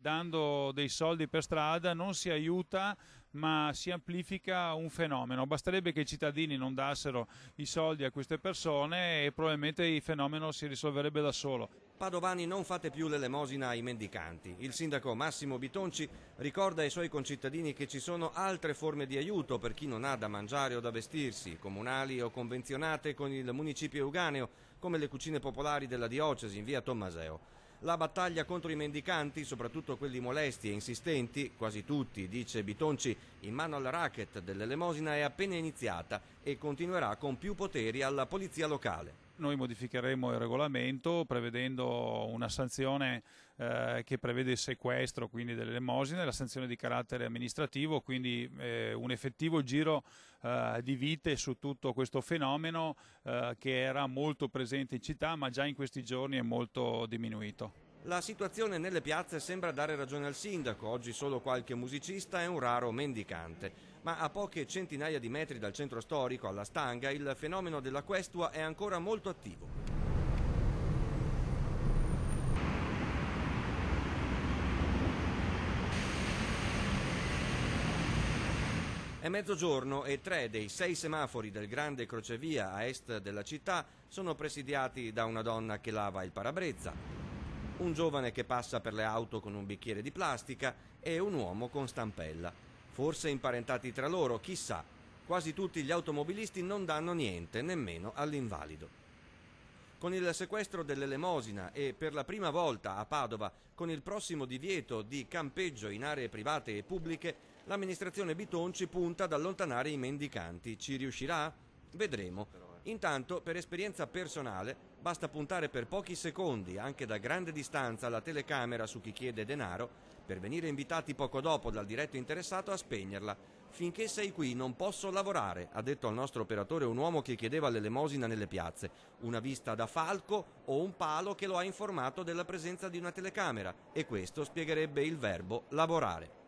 dando dei soldi per strada non si aiuta ma si amplifica un fenomeno. Basterebbe che i cittadini non dassero i soldi a queste persone e probabilmente il fenomeno si risolverebbe da solo. Padovani non fate più l'elemosina ai mendicanti. Il sindaco Massimo Bitonci ricorda ai suoi concittadini che ci sono altre forme di aiuto per chi non ha da mangiare o da vestirsi, comunali o convenzionate con il municipio euganeo, come le cucine popolari della diocesi in via Tommaseo la battaglia contro i mendicanti, soprattutto quelli molesti e insistenti, quasi tutti, dice Bitonci, in mano al racket dell'elemosina è appena iniziata e continuerà con più poteri alla polizia locale noi modificheremo il regolamento prevedendo una sanzione eh, che prevede il sequestro, quindi delle dell'elemosina, la sanzione di carattere amministrativo, quindi eh, un effettivo giro eh, di vite su tutto questo fenomeno eh, che era molto presente in città ma già in questi giorni è molto diminuito. La situazione nelle piazze sembra dare ragione al sindaco, oggi solo qualche musicista e un raro mendicante ma a poche centinaia di metri dal centro storico, alla Stanga, il fenomeno della questua è ancora molto attivo. È mezzogiorno e tre dei sei semafori del grande crocevia a est della città sono presidiati da una donna che lava il parabrezza, un giovane che passa per le auto con un bicchiere di plastica e un uomo con stampella forse imparentati tra loro, chissà, quasi tutti gli automobilisti non danno niente, nemmeno all'invalido. Con il sequestro dell'elemosina e per la prima volta a Padova con il prossimo divieto di campeggio in aree private e pubbliche, l'amministrazione Bitonci punta ad allontanare i mendicanti. Ci riuscirà? Vedremo. Intanto, per esperienza personale, basta puntare per pochi secondi, anche da grande distanza, la telecamera su chi chiede denaro per venire invitati poco dopo dal diretto interessato a spegnerla. Finché sei qui non posso lavorare, ha detto al nostro operatore un uomo che chiedeva l'elemosina nelle piazze, una vista da falco o un palo che lo ha informato della presenza di una telecamera e questo spiegherebbe il verbo lavorare.